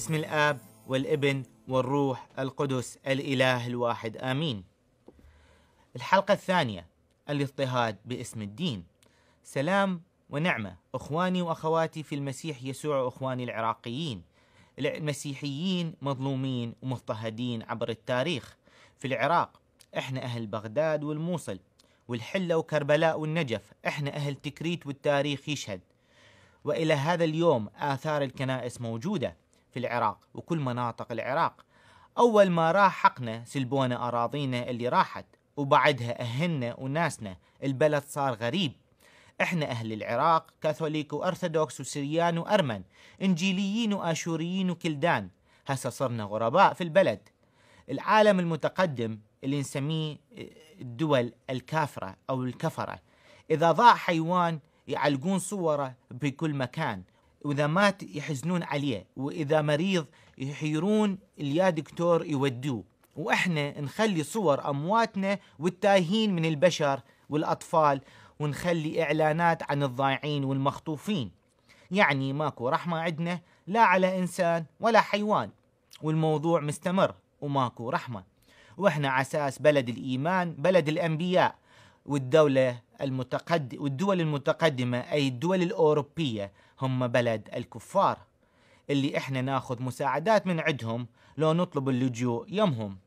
باسم الاب والابن والروح القدس الاله الواحد امين. الحلقه الثانيه الاضطهاد باسم الدين. سلام ونعمه اخواني واخواتي في المسيح يسوع اخواني العراقيين. المسيحيين مظلومين ومضطهدين عبر التاريخ في العراق احنا اهل بغداد والموصل والحله وكربلاء والنجف احنا اهل تكريت والتاريخ يشهد والى هذا اليوم اثار الكنائس موجوده في العراق وكل مناطق العراق أول ما راح حقنا سلبونا أراضينا اللي راحت وبعدها أهلنا وناسنا البلد صار غريب احنا اهل العراق كاثوليك وارثوذكس وسريان وارمن انجيليين واشوريين وكلدان هسه صرنا غرباء في البلد العالم المتقدم اللي نسميه آه، الدول الكافرة او الكفرة اذا ضاع حيوان يعلقون صوره بكل مكان واذا مات يحزنون عليه واذا مريض يحيرون اليا دكتور يودوه واحنا نخلي صور امواتنا والتايهين من البشر والاطفال ونخلي اعلانات عن الضائعين والمخطوفين يعني ماكو رحمه عندنا لا على انسان ولا حيوان والموضوع مستمر وماكو رحمه واحنا عساس بلد الايمان بلد الانبياء والدولة المتقد والدول المتقدمة أي الدول الأوروبية هم بلد الكفار اللي إحنا ناخذ مساعدات من عندهم لو نطلب اللجوء يمهم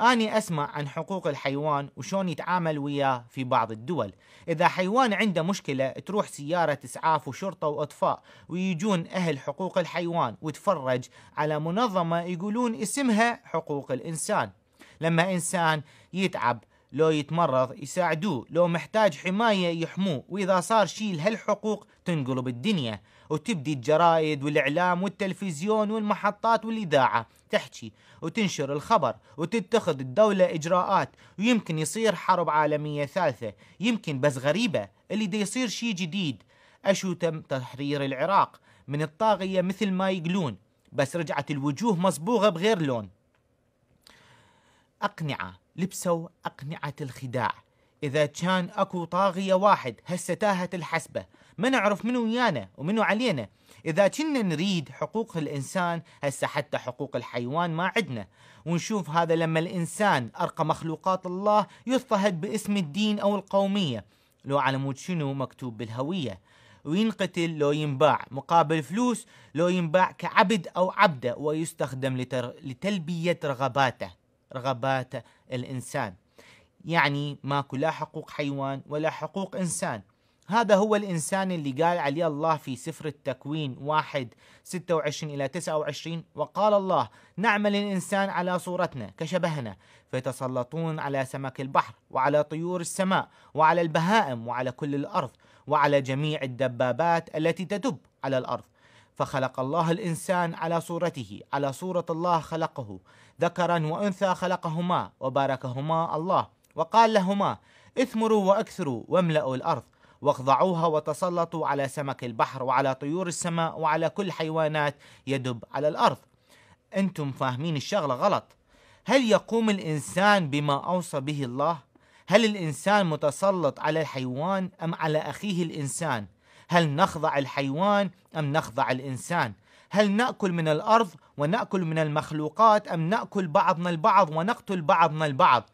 أني أسمع عن حقوق الحيوان وشون يتعامل وياه في بعض الدول إذا حيوان عنده مشكلة تروح سيارة إسعاف وشرطة وأطفاء ويجون أهل حقوق الحيوان وتفرج على منظمة يقولون اسمها حقوق الإنسان لما إنسان يتعب لو يتمرض يساعدوه لو محتاج حماية يحموه وإذا صار شيء لهالحقوق تنقلب الدنيا وتبدي الجرائد والإعلام والتلفزيون والمحطات والإذاعة تحكي وتنشر الخبر وتتخذ الدولة إجراءات ويمكن يصير حرب عالمية ثالثة يمكن بس غريبة اللي دي يصير شيء جديد أشو تم تحرير العراق من الطاغية مثل ما يقولون بس رجعت الوجوه مصبوغة بغير لون أقنعة لبسوا أقنعة الخداع إذا كان أكو طاغية واحد هسه تاهت الحسبة ما نعرف منو ويانا ومنو علينا إذا كنا نريد حقوق الإنسان هسه حتى حقوق الحيوان ما عدنا ونشوف هذا لما الإنسان أرقى مخلوقات الله يضطهد باسم الدين أو القومية لو على مود شنو مكتوب بالهوية وينقتل لو ينباع مقابل فلوس لو ينباع كعبد أو عبدة ويستخدم لتر... لتلبية رغباته رغبات الانسان يعني ماكو لا حقوق حيوان ولا حقوق انسان هذا هو الإنسان اللي قال عليه الله في سفر التكوين واحد 26 إلى 29 وقال الله نعمل الإنسان على صورتنا كشبهنا فيتسلطون على سمك البحر وعلى طيور السماء وعلى البهائم وعلى كل الأرض وعلى جميع الدبابات التي تدب على الأرض فخلق الله الانسان على صورته على صوره الله خلقه ذكرا وانثى خلقهما وباركهما الله وقال لهما اثمروا واكثروا واملأوا الارض واخضعوها وتسلطوا على سمك البحر وعلى طيور السماء وعلى كل حيوانات يدب على الارض. انتم فاهمين الشغله غلط. هل يقوم الانسان بما اوصى به الله؟ هل الانسان متسلط على الحيوان ام على اخيه الانسان؟ هل نخضع الحيوان ام نخضع الانسان هل ناكل من الارض وناكل من المخلوقات ام ناكل بعضنا البعض ونقتل بعضنا البعض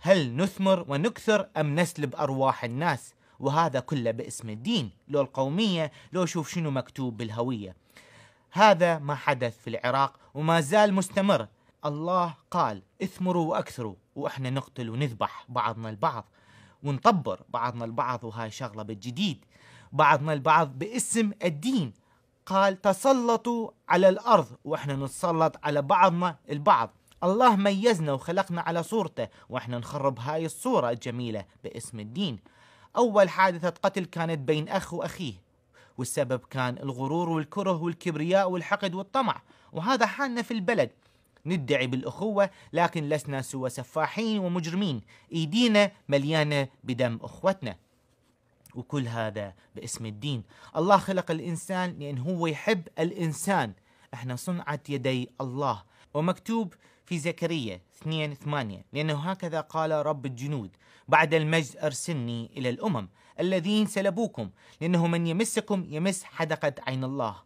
هل نثمر ونكثر ام نسلب ارواح الناس وهذا كله باسم الدين لو القوميه لو شوف شنو مكتوب بالهويه هذا ما حدث في العراق وما زال مستمر الله قال اثمروا واكثروا واحنا نقتل ونذبح بعضنا البعض ونطبر بعضنا البعض وهاي شغله بالجديد بعضنا البعض باسم الدين قال تسلطوا على الأرض وإحنا نتسلط على بعضنا البعض الله ميزنا وخلقنا على صورته وإحنا نخرب هاي الصورة الجميلة باسم الدين أول حادثة قتل كانت بين أخ وأخيه والسبب كان الغرور والكره والكبرياء والحقد والطمع وهذا حالنا في البلد ندعي بالأخوة لكن لسنا سوى سفاحين ومجرمين إيدينا مليانة بدم أخوتنا وكل هذا باسم الدين الله خلق الإنسان لأن هو يحب الإنسان احنا صنعة يدي الله ومكتوب في زكريا 2 8 لأنه هكذا قال رب الجنود بعد المجد أرسلني إلى الأمم الذين سلبوكم لأنه من يمسكم يمس حدقة عين الله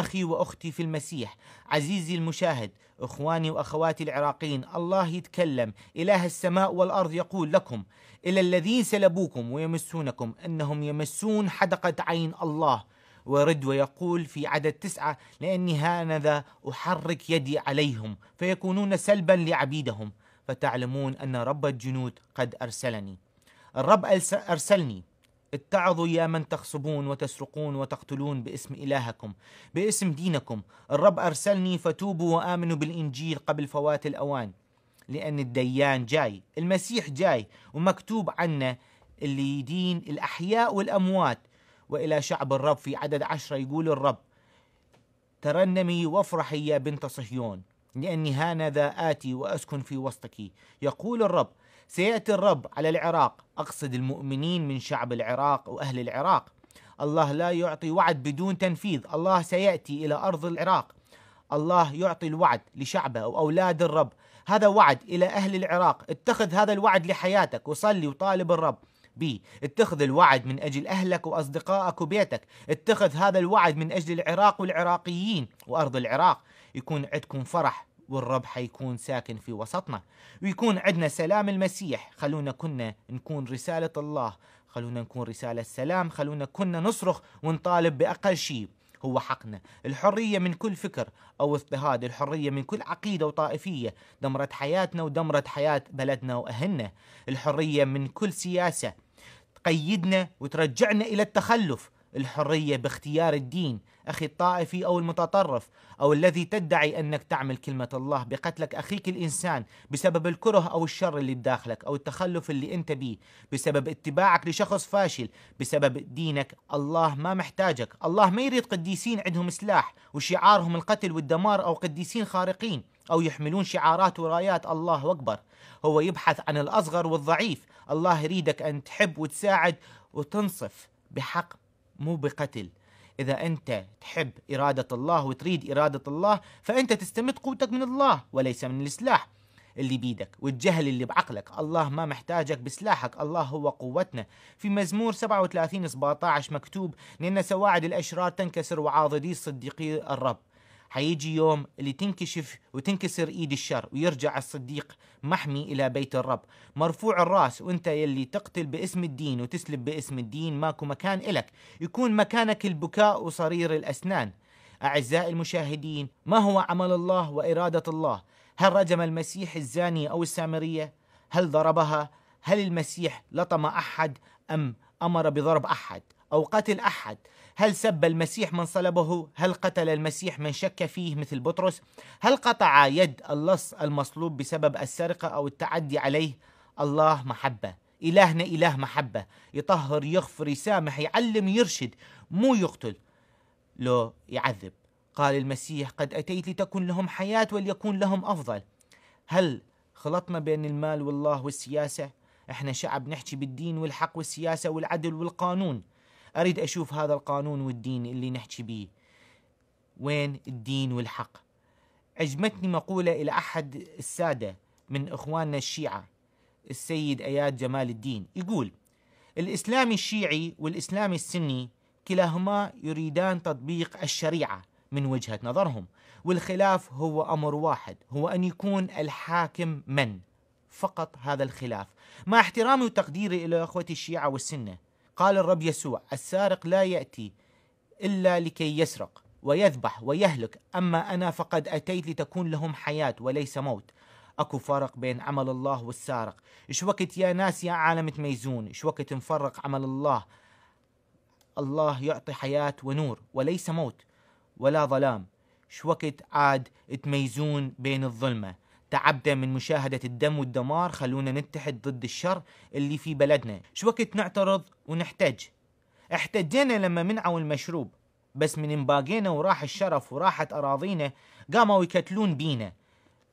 أخي وأختي في المسيح عزيزي المشاهد إخواني وأخواتي العراقيين الله يتكلم إله السماء والأرض يقول لكم إلى الذين سلبوكم ويمسونكم أنهم يمسون حدقة عين الله ورد ويقول في عدد تسعة لأني هانذا أحرك يدي عليهم فيكونون سلبا لعبيدهم فتعلمون أن رب الجنود قد أرسلني الرب أرسلني اتعظوا يا من تغصبون وتسرقون وتقتلون باسم إلهكم باسم دينكم الرب أرسلني فتوبوا وآمنوا بالإنجيل قبل فوات الأوان لأن الديان جاي المسيح جاي ومكتوب عنا اللي يدين الأحياء والأموات وإلى شعب الرب في عدد عشرة يقول الرب ترنمي وافرحي يا بنت صهيون لأني هانذا آتي وأسكن في وسطك يقول الرب سيأتي الرب على العراق اقصد المؤمنين من شعب العراق واهل العراق الله لا يعطي وعد بدون تنفيذ الله سياتي الى ارض العراق الله يعطي الوعد لشعبه واولاد الرب هذا وعد الى اهل العراق اتخذ هذا الوعد لحياتك وصلي وطالب الرب بي اتخذ الوعد من أجل أهلك وأصدقائك وبيتك اتخذ هذا الوعد من أجل العراق والعراقيين وأرض العراق يكون عندكم فرح والرب حيكون ساكن في وسطنا ويكون عندنا سلام المسيح خلونا كنا نكون رسالة الله خلونا نكون رسالة سلام خلونا كنا نصرخ ونطالب بأقل شيء هو حقنا الحرية من كل فكر أو اضطهاد الحرية من كل عقيدة وطائفية دمرت حياتنا ودمرت حياة بلدنا وأهلنا الحرية من كل سياسة تقيدنا وترجعنا إلى التخلف الحرية باختيار الدين أخي الطائفي أو المتطرف أو الذي تدعي أنك تعمل كلمة الله بقتلك أخيك الإنسان بسبب الكره أو الشر اللي بداخلك أو التخلف اللي أنت بيه بسبب اتباعك لشخص فاشل بسبب دينك الله ما محتاجك الله ما يريد قديسين عندهم سلاح وشعارهم القتل والدمار أو قديسين خارقين أو يحملون شعارات ورايات الله أكبر هو يبحث عن الأصغر والضعيف الله يريدك أن تحب وتساعد وتنصف بحق مو بقتل إذا أنت تحب إرادة الله وتريد إرادة الله فأنت تستمد قوتك من الله وليس من السلاح اللي بيدك والجهل اللي بعقلك الله ما محتاجك بسلاحك الله هو قوتنا في مزمور 37 17 مكتوب لأن سواعد الأشرار تنكسر وعاضدي الصديقي الرب حيجي يوم اللي تنكشف وتنكسر ايد الشر ويرجع الصديق محمي الى بيت الرب مرفوع الراس وانت يلي تقتل باسم الدين وتسلب باسم الدين ماكو مكان الك يكون مكانك البكاء وصرير الاسنان اعزائي المشاهدين ما هو عمل الله واراده الله هل رجم المسيح الزاني او السامريه هل ضربها هل المسيح لطم احد ام امر بضرب احد أو قتل أحد هل سب المسيح من صلبه هل قتل المسيح من شك فيه مثل بطرس هل قطع يد اللص المصلوب بسبب السرقة أو التعدي عليه الله محبة إلهنا إله محبة يطهر يغفر يسامح يعلم يرشد مو يقتل لو يعذب قال المسيح قد أتيت لتكن لهم حياة وليكون لهم أفضل هل خلطنا بين المال والله والسياسة؟ احنا شعب نحكي بالدين والحق والسياسة والعدل والقانون اريد اشوف هذا القانون والدين اللي نحكي بيه وين الدين والحق عجبتني مقولة إلى أحد السادة من إخواننا الشيعة السيد أياد جمال الدين يقول الإسلام الشيعي والإسلام السني كلاهما يريدان تطبيق الشريعة من وجهة نظرهم والخلاف هو أمر واحد هو أن يكون الحاكم من فقط هذا الخلاف مع احترامي وتقديري إلى أخوتي الشيعة والسنة قال الرب يسوع السارق لا ياتي الا لكي يسرق ويذبح ويهلك اما انا فقد اتيت لتكون لهم حياه وليس موت اكو فرق بين عمل الله والسارق ايش وقت يا ناس يا عالم تميزون ايش وقت نفرق عمل الله الله يعطي حياه ونور وليس موت ولا ظلام ايش وقت عاد تميزون بين الظلمه تعبنا من مشاهدة الدم والدمار خلونا نتحد ضد الشر اللي في بلدنا شو وقت نعترض ونحتج احتجينا لما منعوا المشروب بس من انباقينا وراح الشرف وراحت أراضينا قاموا يكتلون بينا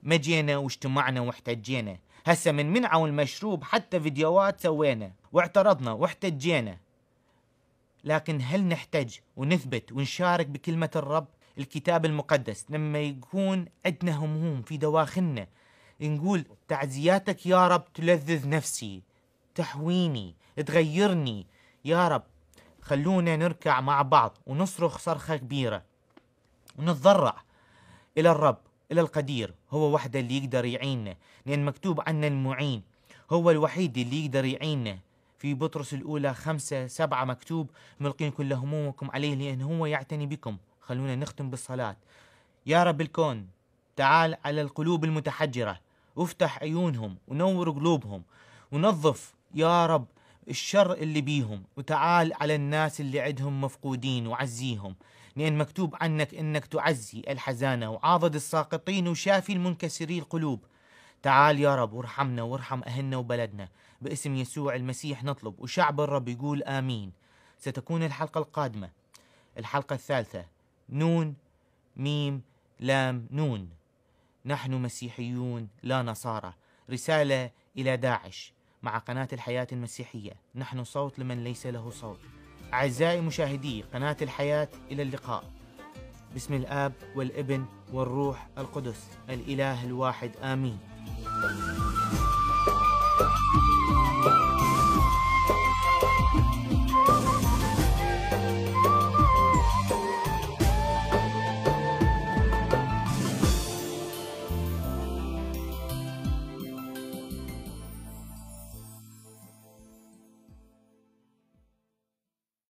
مجينا واجتمعنا واحتجينا هسه من منعوا المشروب حتى فيديوهات سوينا واعترضنا واحتجينا لكن هل نحتج ونثبت ونشارك بكلمة الرب الكتاب المقدس لما يكون عندنا هموم في دواخلنا نقول تعزياتك يا رب تلذذ نفسي تحويني تغيرني يا رب خلونا نركع مع بعض ونصرخ صرخة كبيرة ونتضرع إلى الرب إلى القدير هو وحده اللي يقدر يعيننا لأن مكتوب عنا المعين هو الوحيد اللي يقدر يعيننا في بطرس الأولى خمسة سبعة مكتوب ملقين كل همومكم عليه لأن هو يعتني بكم خلونا نختم بالصلاة يا رب الكون تعال على القلوب المتحجرة وافتح عيونهم ونور قلوبهم ونظف يا رب الشر اللي بيهم وتعال على الناس اللي عندهم مفقودين وعزيهم لأن مكتوب عنك إنك تعزي الحزانة وعاضد الساقطين وشافي المنكسري القلوب تعال يا رب وارحمنا وارحم أهلنا وبلدنا باسم يسوع المسيح نطلب وشعب الرب يقول آمين ستكون الحلقة القادمة الحلقة الثالثة نون ميم لام نون نحن مسيحيون لا نصارى رسالة إلى داعش مع قناة الحياة المسيحية نحن صوت لمن ليس له صوت أعزائي مشاهدي قناة الحياة إلى اللقاء باسم الآب والابن والروح القدس الإله الواحد آمين thank you